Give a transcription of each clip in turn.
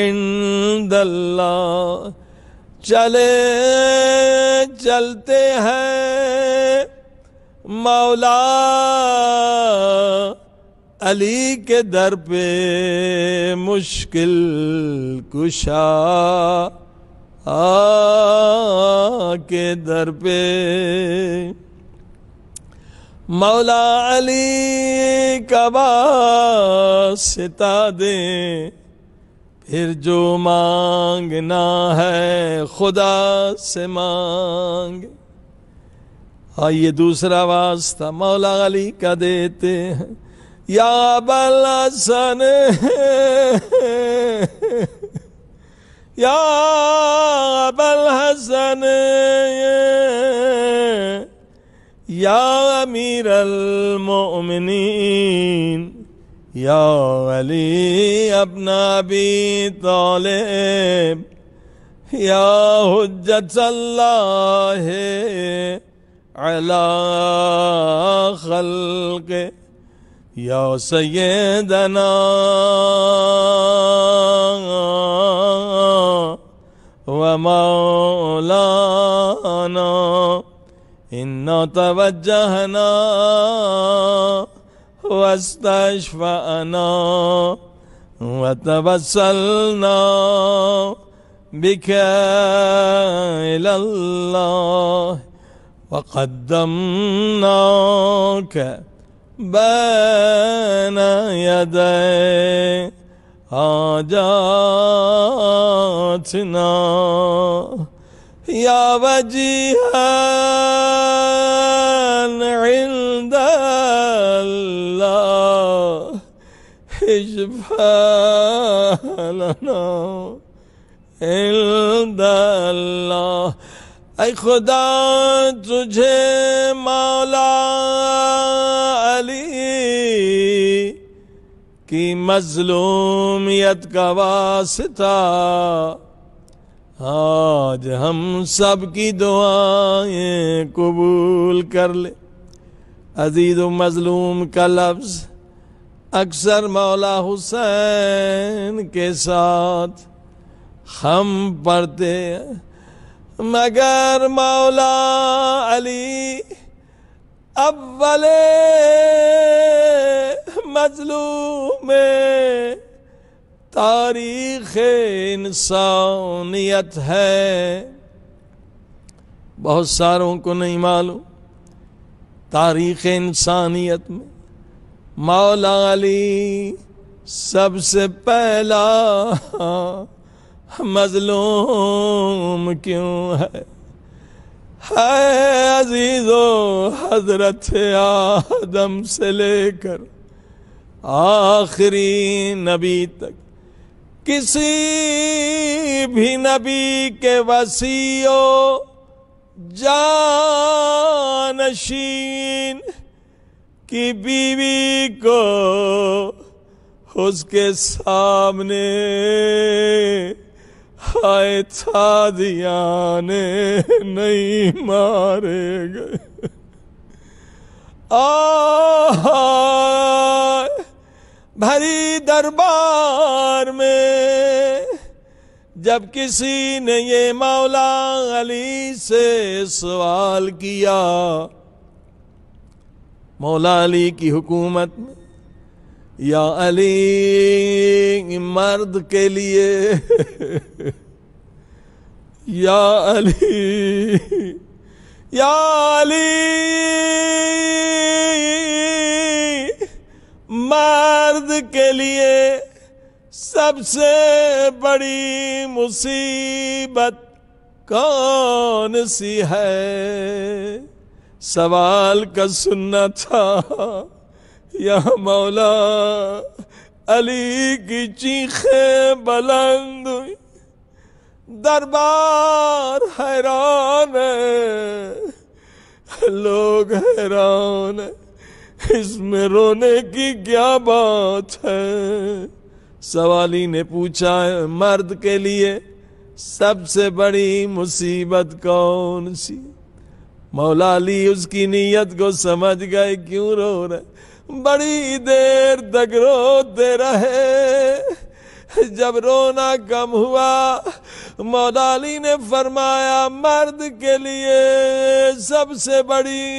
اللہ چلے چلتے ہیں مولا علی کے در پہ مشکل کشا کے در پہ مولا علی کا ستا دیں پھر جو مانگنا ہے خدا سے مانگ آئیے دوسرا واسطہ مولا علی کا دیتے ہیں یا سن یا حسن یا امیر المؤمنین یا علی ابن ابی طالب یا حجت اللہ علی خلق یا سیدنا و مولانا انہا توجہنا واستشفأنا وتبسلنا بك إلى الله وقدمناك بين يدي حاجاتنا يا وجيهات نو اللہ اے خدا تجھے مولا علی کی مظلومیت کا واسطہ آج ہم سب کی دعائیں قبول کر لے عزیز و مظلوم کا لفظ اکثر مولا حسین کے ساتھ ہم پڑھتے مگر مولا علی اول مظلوم میں تاریخ انسانیت ہے بہت ساروں کو نہیں معلوم تاریخ انسانیت میں مولا علی سب سے پہلا مظلوم کیوں ہے ہے عزیز و حضرت آدم سے لے کر آخری نبی تک کسی بھی نبی کے وسیع جانشین کی بیوی کو اس کے سامنے ہائے دیا نہیں مارے گئے بھری دربار میں جب کسی نے یہ مولا علی سے سوال کیا مولا علی کی حکومت میں یا علی مرد کے لیے یا علی یا علی مرد کے لیے سب سے بڑی مصیبت کون سی ہے سوال کا سننا تھا یا مولا علی کی چیخیں بلند دربار حیران ہے لوگ حیران اس میں رونے کی کیا بات ہے سوالی نے پوچھا مرد کے لیے سب سے بڑی مصیبت کون سی مولا علی اس کی نیت کو سمجھ گئے کیوں رو رہے بڑی دیر تک روتے رہے جب رونا کم ہوا مولا علی نے فرمایا مرد کے لیے سب سے بڑی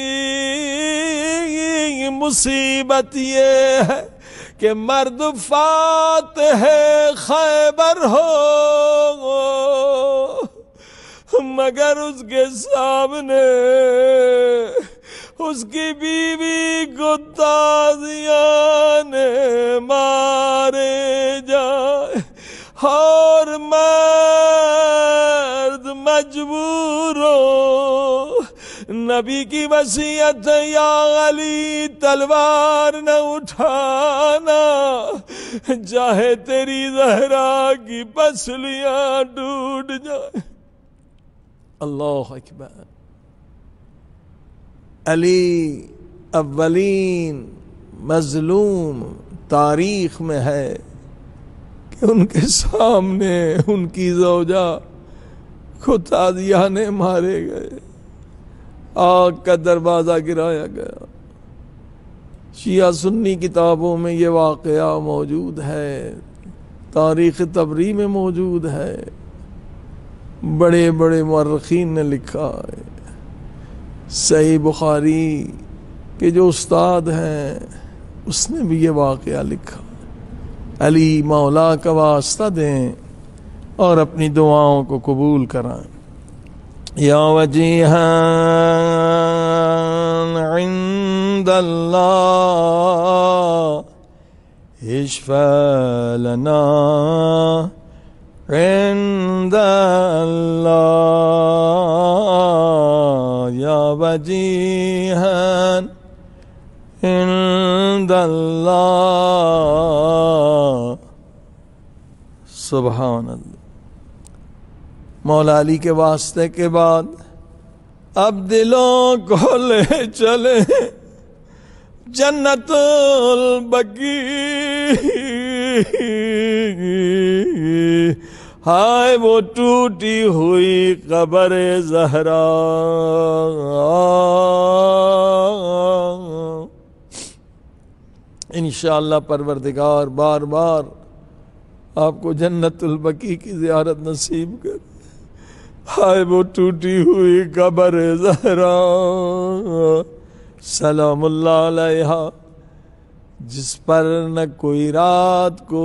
مصیبت یہ ہے کہ مرد فات ہے خیبر ہو مگر اس کے سامنے اس کی بیوی تازیاں نے مارے جائے اور مرد مجبور نبی کی وسیعت یا علی تلوار نہ اٹھانا چاہے تیری زہرا کی پسلیاں ڈوٹ جائیں اللہ اکبر علی اولین مظلوم تاریخ میں ہے کہ ان کے سامنے ان کی زوجہ کو تازیہ نے مارے گئے آگ کا دروازہ گرایا گیا شیعہ سنی کتابوں میں یہ واقعہ موجود ہے تاریخ تبری میں موجود ہے بڑے بڑے مرخین نے لکھا ہے صحیح بخاری کے جو استاد ہیں اس نے بھی یہ واقعہ لکھا علی مولا کا واسطہ دیں اور اپنی دعاؤں کو قبول کرائیں یا اللہ ہاں لنا الله سبحان اللہ مولا علی کے واسطے کے بعد اب دلوں کو لے چلے جنت البقی ہائے وہ ٹوٹی ہوئی قبر زہرا انشاءاللہ پروردگار بار بار آپ کو جنت البقی کی زیارت نصیب کر ہائے وہ ٹوٹی ہوئی قبر زہرا سلام اللہ علیہ جس پر نہ کوئی رات کو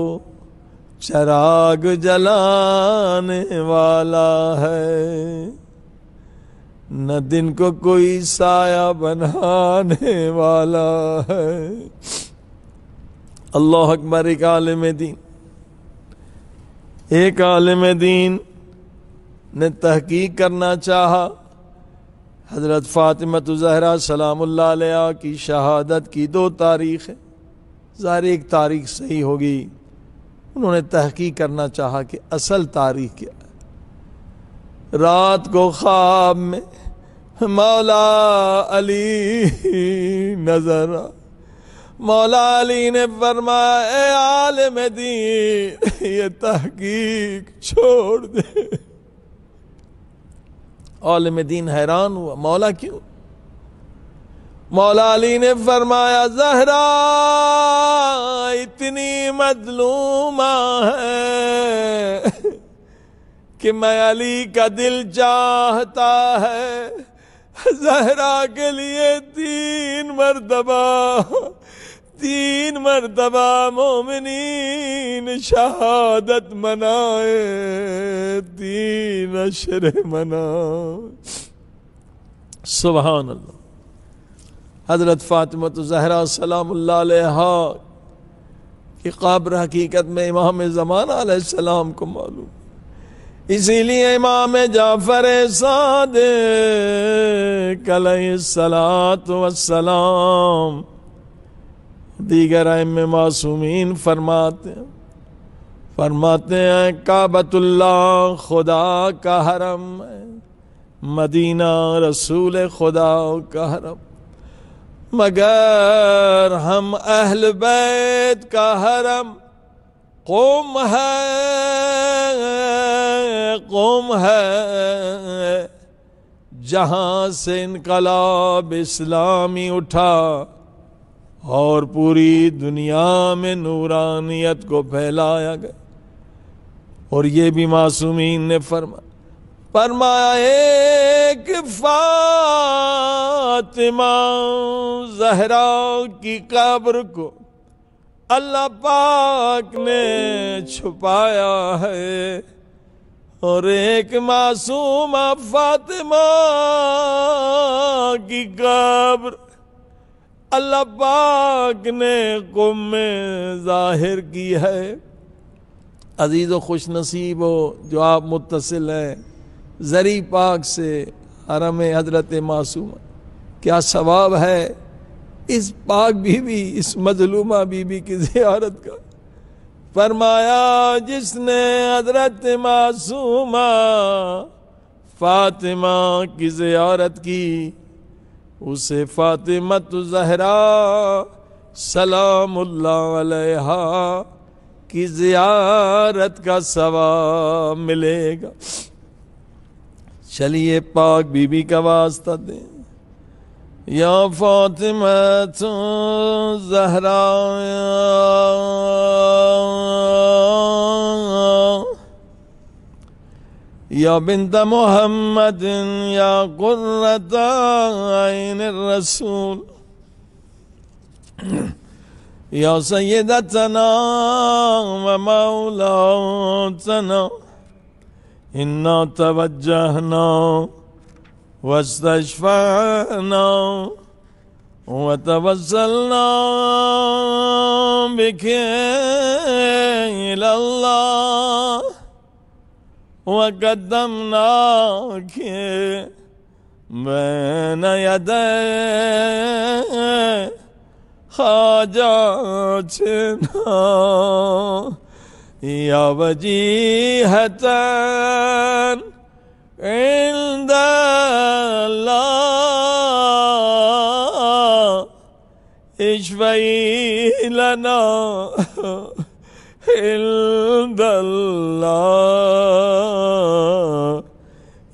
چراغ جلانے والا ہے نہ دن کو کوئی سایہ بنانے والا ہے اللہ اکبر ایک عالم دین ایک عالم دین نے تحقیق کرنا چاہا حضرت فاطمت زہرہ سلام اللہ علیہ کی شہادت کی دو تاریخ ظاہر ایک تاریخ صحیح ہوگی انہوں نے تحقیق کرنا چاہا کہ اصل تاریخ کیا ہے رات کو خواب میں مولا علی نظر مولا علی نے اے عالم دین یہ تحقیق چھوڑ دے عالم دین حیران ہوا مولا کیوں مولا علی نے فرمایا زہرا اتنی مظلومہ ہے کہ میں علی کا دل چاہتا ہے زہرا کے لیے تین مرتبہ تین مرتبہ مومنین شہادت منائے تین عشر سبحان اللہ حضرت فاطمۃ زہرہ سلام اللہ علیہ کی قبر قابر حقیقت میں امام زمان علیہ السلام کو معلوم اسی لیے امام جعفر صادق علیہ سلامت وسلام دیگر ام معصومین فرماتے ہیں فرماتے ہیں کابۃ اللہ خدا کا حرم مدینہ رسول خدا کا حرم مگر ہم اہل بیت کا حرم قوم ہے قوم ہے جہاں سے انقلاب اسلامی اٹھا اور پوری دنیا میں نورانیت کو پھیلایا گیا اور یہ بھی معصومین نے فرمایا فرمایا ایک فاطمہ زہرا کی قبر کو اللہ پاک نے چھپایا ہے اور ایک معصوم فاطمہ کی قبر اللہ پاک نے میں ظاہر کی ہے عزیز و خوش نصیب ہو جو آپ متصل ہیں زری پاک سے حرم حضرت معصوم کیا ثواب ہے اس پاک بی بی اس مظلومہ بی بی کی زیارت کا فرمایا جس نے حضرت معصومہ فاطمہ کی زیارت کی اسے فاطمہ زہرا سلام اللہ علیہ کی زیارت کا ثواب ملے گا پاک بی بی کا واسطہ दें یا فاطمہ تو زہرا يا بنت محمد يا قرة عين الرسول يا سيدتنا ومولاتنا إنا توجهنا واستشفعنا وتوسلنا بك إلى الله وقدمناك بين يدي حاجاتنا يا وجيهة عند الله اشفي لنا عند الله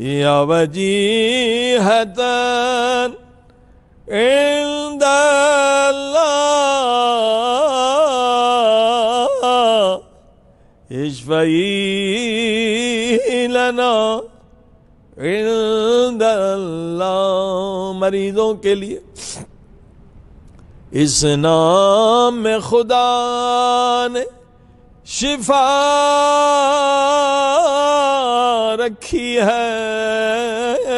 يا وجيهة عند لنا عند اللہ مریضوں کے لیے اس نام میں خدا نے شفا رکھی ہے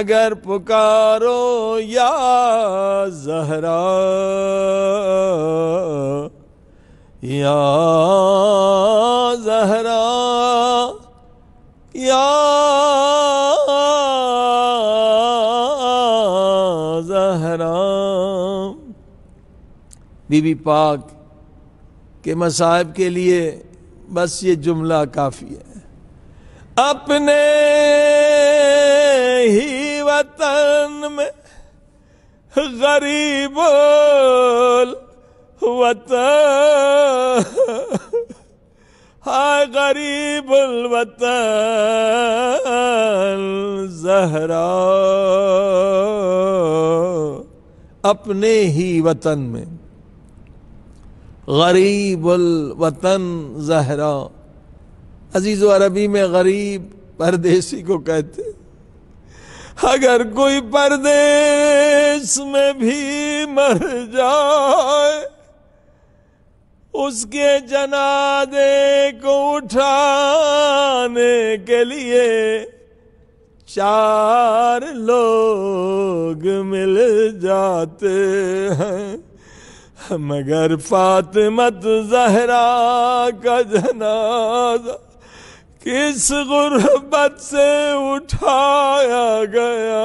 اگر پکارو یا زہرا یا زہرا یا زہرا بی بی پاک کے مصائب کے لیے بس یہ جملہ کافی ہے اپنے ہی وطن میں غریب بول وطن غریب الوطن زہرا اپنے ہی وطن میں غریب الوطن زہرا عزیز و عربی میں غریب پردیسی کو کہتے اگر کوئی پردیس میں بھی مر جائے اس کے جنادے کو اٹھانے کے لیے چار لوگ مل جاتے ہیں مگر فاطمت زہرا کا جنادہ کس غربت سے اٹھایا گیا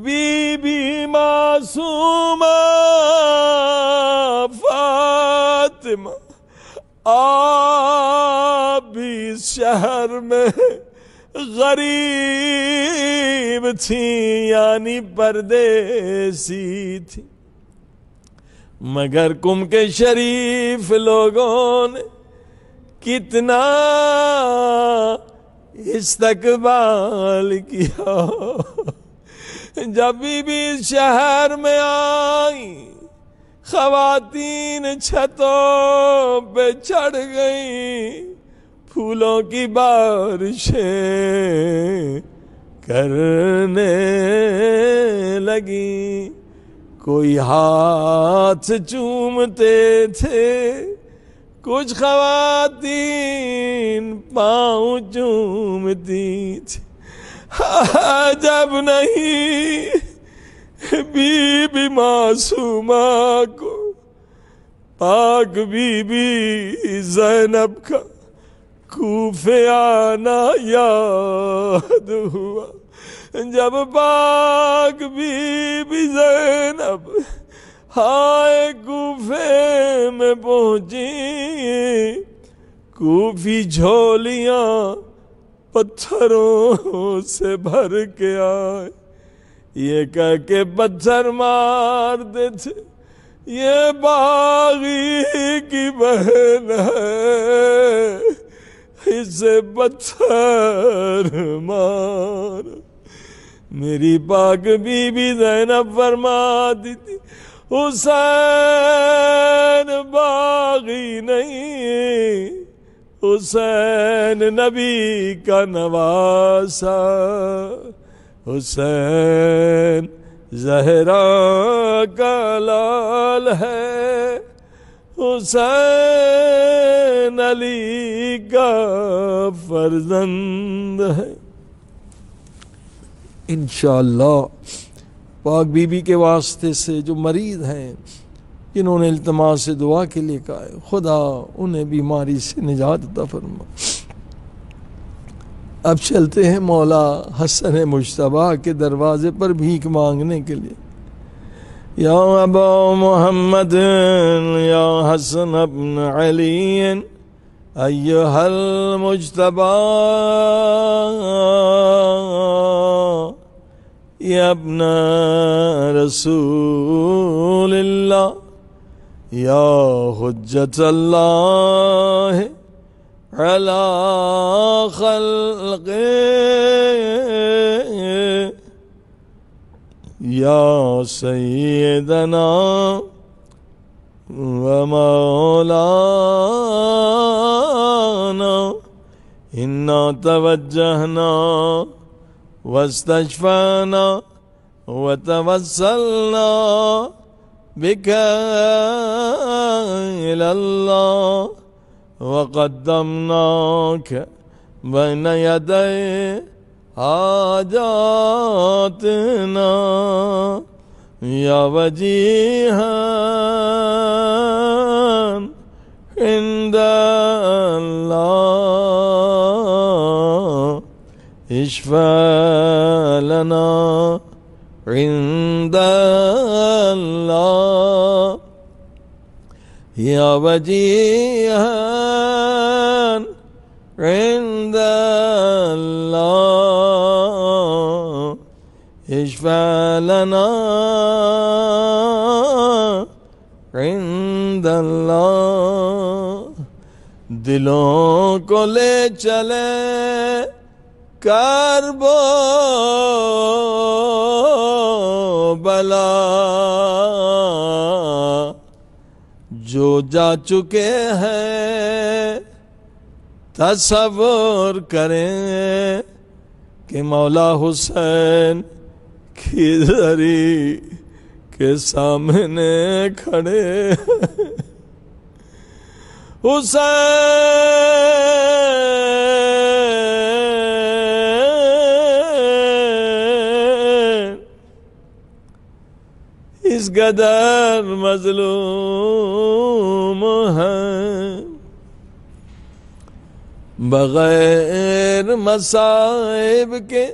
بی بی معصومہ فاطمہ آپ بھی شہر میں غریب تھیں یعنی پردیسی تھی مگر کم کے شریف لوگوں نے کتنا استقبال کیا ہو کیا بی بھی شہر میں آئی خواتین چھتوں پہ چڑھ گئیں پھولوں کی بارشیں کرنے لگی کوئی ہاتھ چومتے تھے کچھ خواتین پاؤں چومتی تھی جب نہیں بی بی معصومہ کو پاک بی بی زینب کا کوفے آنا یاد ہوا جب پاک بی بی زینب ہائے کوفے میں پہنچی کوفی جھولیاں پتھروں سے بھر کے آئے یہ کہہ کے پتھر مار دیتے یہ باغی کی بہن ہے اسے پتھر مار میری پاک بی بی زینب فرما دیتی حسین باغی نہیں حسین نبی کا نواسا حسین زہرا کا لال ہے حسین علی کا فرزند ہے انشاءاللہ پاک بی بی کے واسطے سے جو مریض ہیں جنہوں نے التماع سے دعا کے لئے کہا خدا انہیں بیماری سے نجات عطا فرما اب چلتے ہیں مولا حسن مشتبہ کے دروازے پر بھیک مانگنے کے لیے یا ابا محمد یا حسن ابن علی ایہا المجتبہ یا ابن رسول اللہ يا حجة الله على خلقه يا سيدنا ومولانا إنا توجهنا واستشفانا وتوسلنا بك إلى الله وقدمناك بين يدي حاجاتنا يا وجيها عند الله اشفى لنا عند الله يا وجيها عند الله اشفع لنا عند الله دلوں کو لے چلے کربو بلا جو جا چکے ہیں تصور کریں کہ مولا حسین کی ذری کے سامنے کھڑے حسین کس قدر مظلوم ہے بغیر مصائب کے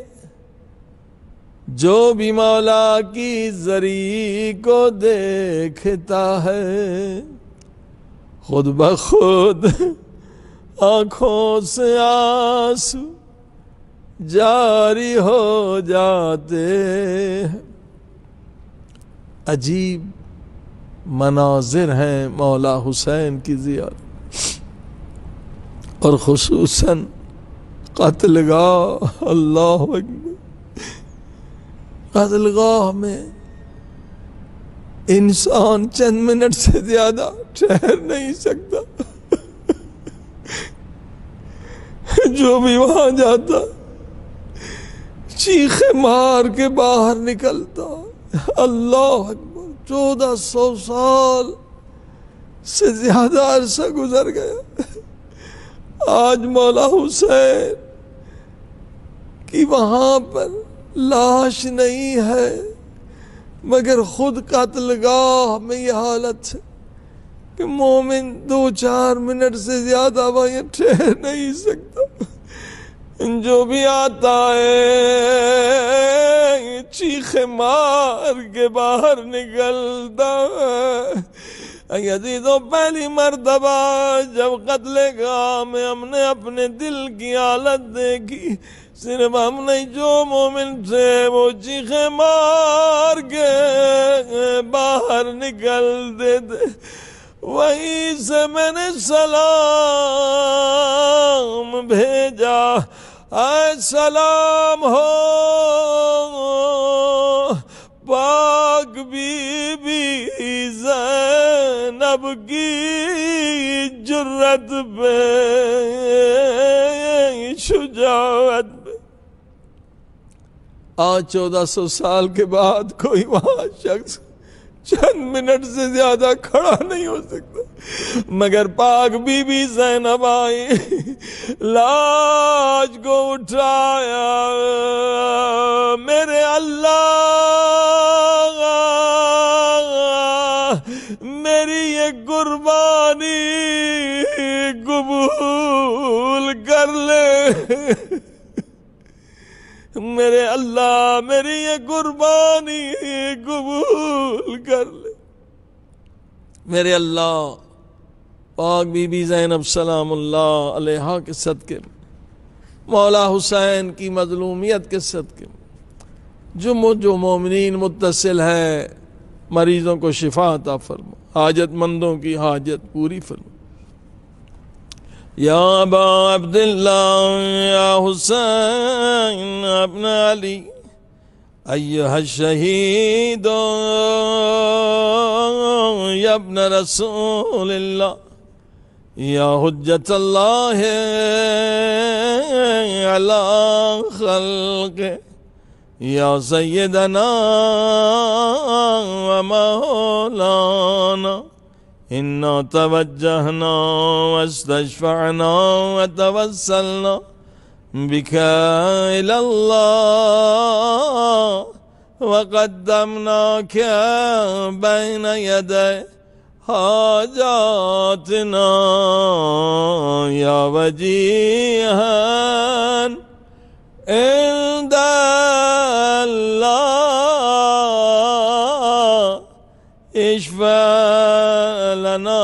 جو بھی مولا کی زری کو دیکھتا ہے خود بخود آنکھوں سے آنسو جاری ہو جاتے ہیں عجیب مناظر ہیں مولا حسین کی زیارت اور خصوصاً قتل گاہ اللہ قتل گاہ میں انسان چند منٹ سے زیادہ ٹھہر نہیں سکتا جو بھی وہاں جاتا چیخے مار کے باہر نکلتا اللہ اکبر چودہ سو سال سے زیادہ عرصہ گزر گیا آج مولا حسین کی وہاں پر لاش نہیں ہے مگر خود قتل گاہ میں یہ حالت ہے کہ مومن دو چار منٹ سے زیادہ بھائی ٹھہر نہیں سکتا جو بھی آتا ہے چیخ مار کے باہر نکلتا یہ تو پہلی مرتبہ جب قتل کا میں ہم نے اپنے دل کی حالت دیکھی صرف ہم نے جو مومن سے وہ چیخے مار کے باہر نکلتے تھے وہیں سے میں نے سلام بھیجا سلام ہو پاک بی بی زینب کی جرت پہ شجاوت پہ آج چودہ سو سال کے بعد کوئی وہاں شخص چند منٹ سے زیادہ کھڑا نہیں ہو سکتا مگر پاک بی بی زینب آئی لاج کو اٹھایا میرے اللہ میری یہ قربانی قبول کر لے میرے اللہ میری یہ قربانی قبول کر لے میرے اللہ پاک بی بی زینب سلام اللہ علیہ کے صدقے میں مولا حسین کی مظلومیت کے صدقے میں جم جو مومنین متصل ہے مریضوں کو عطا فرما حاجت مندوں کی حاجت پوری فرما یا با عبداللہ یا حسین ابن علی ایہا یا ابن رسول اللہ يا حجة الله على خلقه يا سيدنا ومولانا إنا توجهنا واستشفعنا وتوسلنا بك إلى الله وقدمناك بين يديه حاجاتنا يا وجيها عند الله اشفى لنا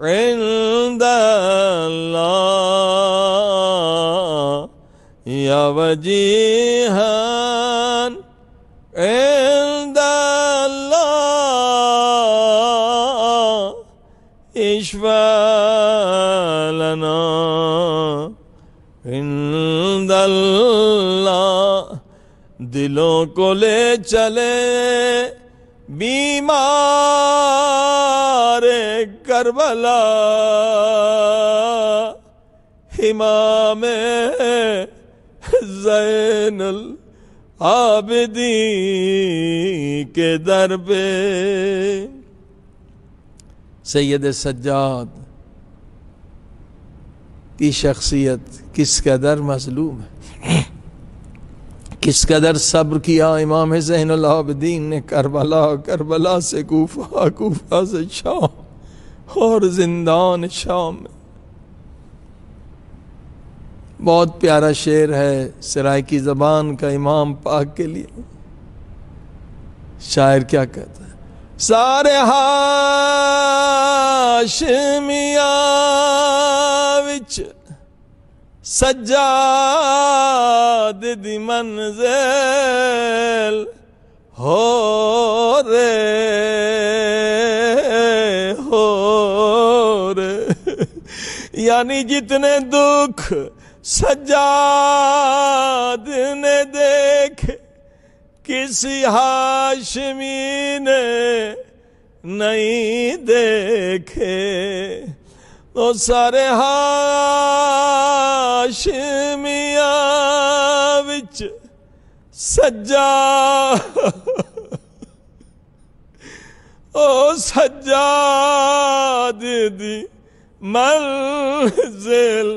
عند الله يا وجيها عند چلے بیمار کربلا ہما میں زین العابدی کے در پہ سید سجاد کی شخصیت کس قدر مظلوم ہے کس قدر صبر کیا امام حسین اللہ نے کربلا کربلا سے کوفا کوفا سے شام اور زندان شام بہت پیارا شعر ہے سرائے کی زبان کا امام پاک کے لیے شاعر کیا کہتا ہے سارے ہاشمیاں सज्जा दी मंजिल हो रे हो रे यानी जितने दुख सज्जाद ने देख किसी हाशमी ने नहीं देखे ਉਹ ਸਾਰੇ ਹਾਸ਼ਮੀਆਂ ਵਿੱਚ ਸੱਜਾ ਉਹ ਸੱਜਾਦ ਦੀ ਮੰਜ਼ਿਲ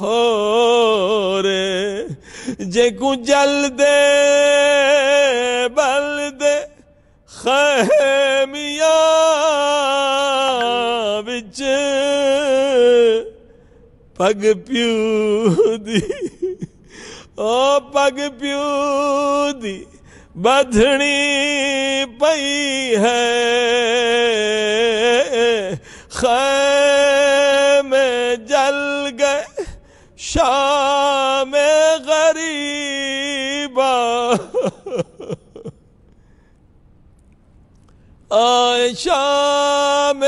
ਹੋਰੇ ਜੇ ਕੋ ਜਲਦੇ ਬਲਦੇ ਖੇਮੀਆਂ ਵਿੱਚ پگ پیو پگ پیو دی بدھنی پئی ہے خیم جل گئے شام غریبا آئے شام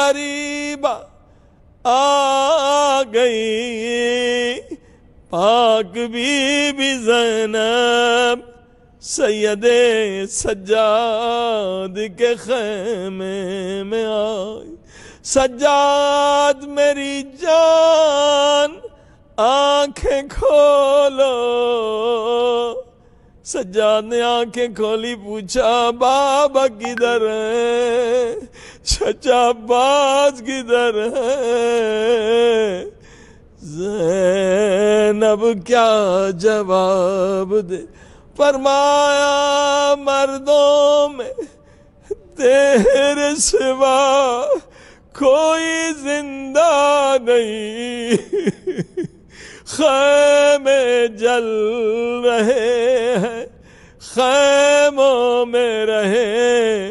غریبا آ گئی پاک بی زینب سید سجاد کے خیمے میں آئی سجاد میری جان آنکھیں کھولو سجاد نے آنکھیں کھولی پوچھا بابا کدھر ہے چچا باز کدھر ہیں زینب کیا جواب دے فرمایا مردوں میں تیر سوا کوئی زندہ نہیں خیمے جل رہے ہیں خیموں میں رہے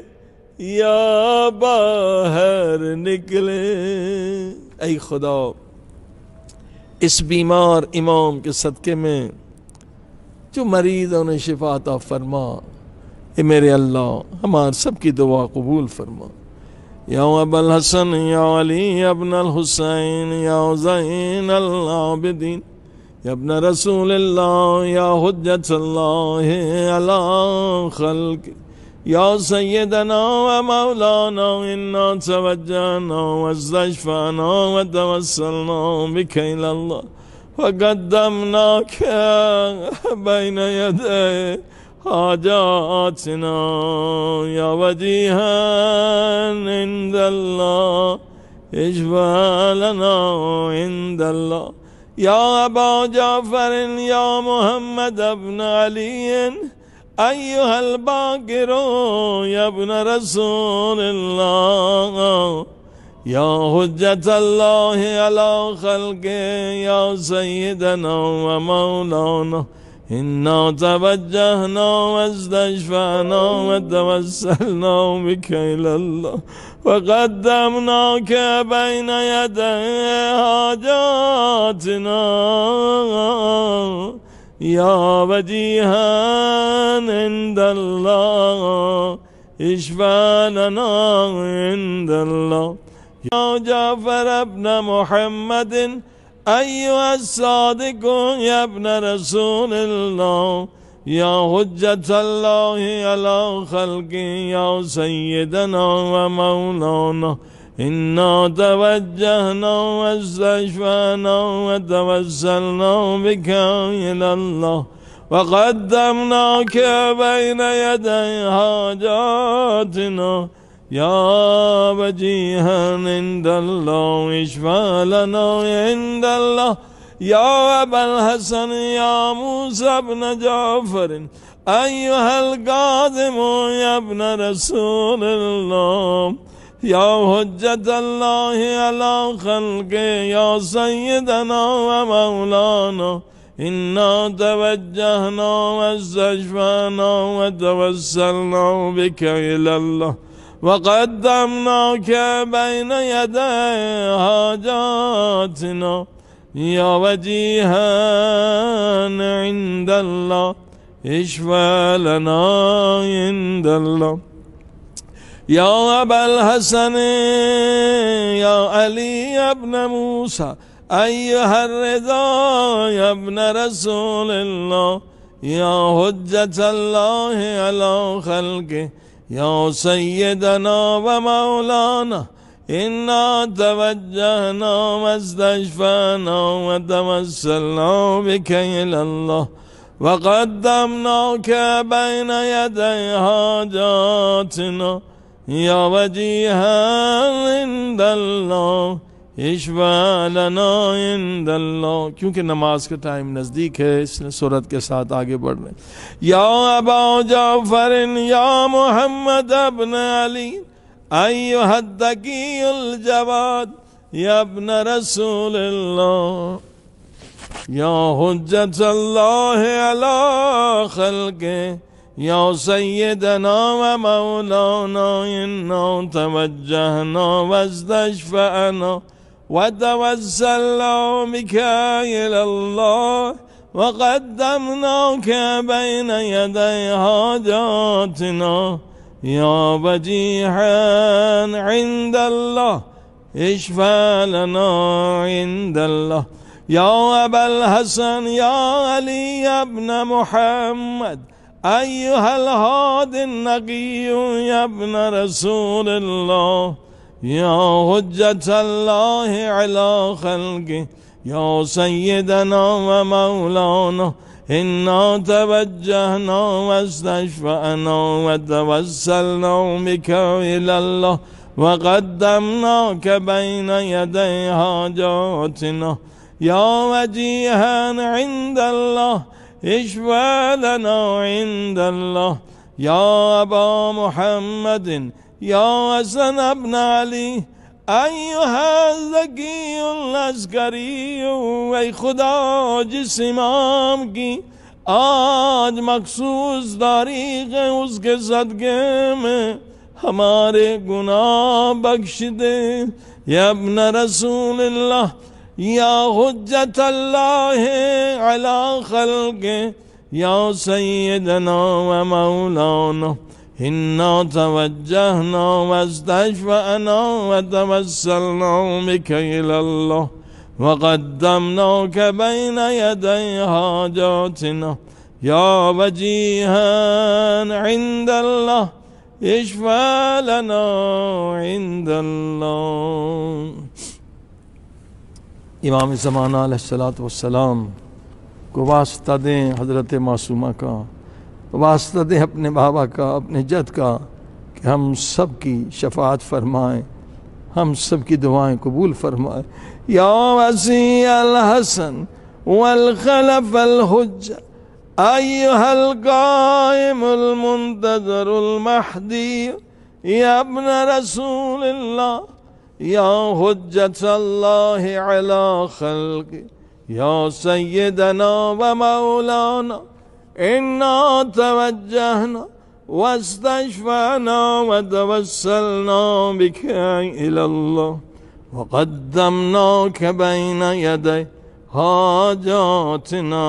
یا باہر نکلے اے خدا اس بیمار امام کے صدقے میں جو مریض انہیں شفاعتہ فرما اے میرے اللہ ہمارے سب کی دعا قبول فرما يا أبا الحسن يا علي ابن الحسين يا زين العابدين يا ابن رسول الله يا حجة الله على خلق يا سيدنا ومولانا إنا توجهنا واستشفعنا وتوسلنا بك إلى الله وقدمناك بين يديه حاجاتنا يا وديها عند الله اجبالنا عند الله يا أبا جعفر يا محمد بن علي أيها الباقر يا ابن رسول الله يا حجة الله على خلقه يا سيدنا ومولانا إنا توجهنا واستشفعنا وتوسلنا بك إلى الله وقدمناك بين يدي حاجاتنا يا بديها عند الله اشفع لنا عند الله يا جعفر ابن محمد أيها الصادق يا ابن رسول الله يا حجة الله على خلقه يا سيدنا ومولانا إنا توجهنا واستشفانا وتوسلنا بك إلى الله وقدمناك بين يدي حاجاتنا يا وجيها عند الله اشفع لنا عند الله يا أبا الحسن يا موسى بن جعفر أيها القادم يا ابن رسول الله يا حجة الله على خلقه يا سيدنا ومولانا إنا توجهنا واستشفانا وتوسلنا بك إلى الله وقدمناك بين يدي حاجاتنا يا وجيها عند الله اشفى لنا عند الله يا أبا الحسن يا علي ابن موسى أيها الرضا يا ابن رسول الله يا حجة الله على خلقه يا سيدنا ومولانا إنا توجهنا واستشفانا وتوسلنا بك إلى الله وقدمناك بين يدي حاجاتنا يا وجيها عند الله کیونکہ نماز کا ٹائم نزدیک ہے اس نے سورت کے ساتھ آگے بڑھ رہے ہیں یا ابا جعفر یا محمد ابن علی ایوہ الدقی الجواد یا ابن رسول اللہ یا حجت اللہ علی خلق یا سیدنا و مولانا انہوں توجہنا وزدش فانہوں وتوسلوا بك إلى الله وقدمناك بين يدي حاجاتنا يا وجيها عند الله اشفى لنا عند الله يا أبا الحسن يا علي ابن محمد أيها الهادي النقي يا ابن رسول الله يا حجة الله على خلقه يا سيدنا ومولانا إنا توجهنا واستشفأنا وتوسلنا بك إلى الله وقدمناك بين يدي حاجاتنا يا وجيها عند الله اشفى لنا عند الله يا أبا محمد يا حسن ابن علی ائی حضی اي خدا جس امام کی آج مخصوص ہے اس کے صدقے میں ہمارے گناہ بخش دے یا ابن رسول اللہ یا حجت اللہ علی خلق یا سیدنا و مولانا إنا توجهنا واستشفأنا وتوسلنا بك إلى الله وقدمناك بين يدي حاجاتنا يا وجيها عند الله اشفى لنا عند الله امام زمانہ علیہ الصلاه کو واسطہ دیں حضرت معصومہ کا واسطہ دیں اپنے بابا کا اپنے جد کا کہ ہم سب کی شفاعت فرمائیں ہم سب کی دعائیں قبول فرمائیں یا وسیع الحسن والخلف الحج ایہا القائم المنتظر المحدی یا ابن رسول اللہ یا حجت اللہ علی خلق یا سیدنا و مولانا إنا توجهنا واستشفعنا وتوسلنا بك إلى الله وقدمناك بين يدي حاجاتنا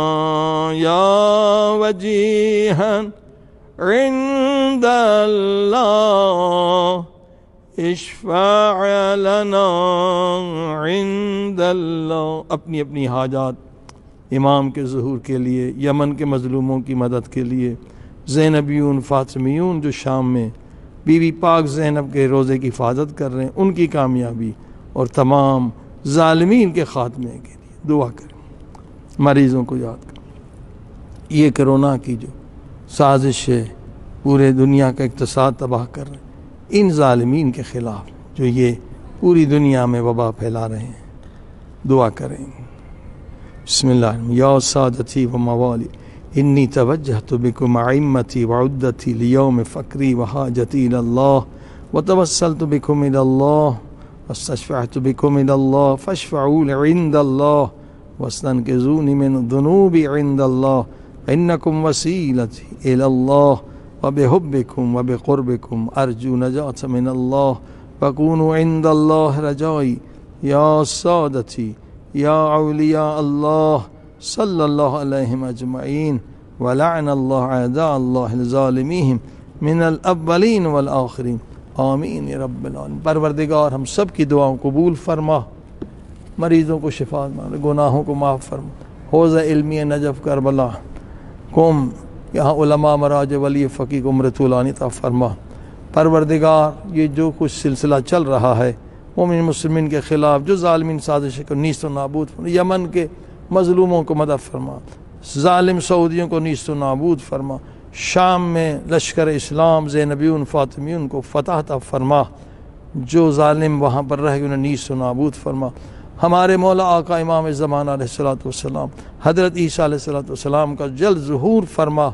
يا وجيها عند الله اشفع لنا عند الله اپنی اپنی حاجات امام کے ظہور کے لیے یمن کے مظلوموں کی مدد کے لیے زینبیون فاطمیون جو شام میں بیوی پاک زینب کے روزے کی حفاظت کر رہے ہیں ان کی کامیابی اور تمام ظالمین کے خاتمے کے لیے دعا کریں مریضوں کو یاد کریں یہ کرونا کی جو سازش ہے پورے دنیا کا اقتصاد تباہ کر رہے ہیں ان ظالمین کے خلاف جو یہ پوری دنیا میں وبا پھیلا رہے ہیں دعا کریں بسم الله يا سادتي وموالي إني توجهت بكم عمتي وعدتي ليوم فكري وحاجتي إلى الله وتوسلت بكم إلى الله واستشفعت بكم إلى الله فاشفعوا لي عند الله واستنقذوني من ذنوبي عند الله إنكم وسيلتي إلى الله وبحبكم وبقربكم أرجو نجاة من الله فكونوا عند الله رجائي يا سادتي یا اولیاء اللہ صلی اللہ علیہ اجمعین ولعن اللہ اللہ اللّہ من الاولین والآخرین آمین رب العالمین پروردگار ہم سب کی دعاؤں قبول فرما مریضوں کو شفا مار گناہوں کو معاف فرما حوض علمی نجف کربلا قم یہاں علماء مراج ولی فقیق عمرت العنی طا فرما پروردگار یہ جو کچھ سلسلہ چل رہا ہے مومن مسلمین کے خلاف جو ظالمین سازش کو نیست و نابود فرما یمن کے مظلوموں کو مدد فرما ظالم سعودیوں کو نیست و نابود فرما شام میں لشکر اسلام زینبیون فاطمیون کو فتح تا فرما جو ظالم وہاں پر رہ گئے انہیں نیست و نابود فرما ہمارے مولا آقا امام زمان علیہ السلام والسلام حضرت عیسیٰ علیہ السلام والسلام کا جل ظہور فرما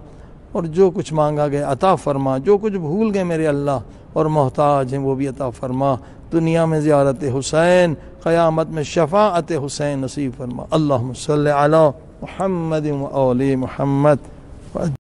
اور جو کچھ مانگا گیا عطا فرما جو کچھ بھول گئے میرے اللہ اور محتاج ہیں وہ بھی عطا فرما دنیا میں زیارت حسین قیامت میں شفاعت حسین نصیب فرما اللہم صلی علی محمد و اولی محمد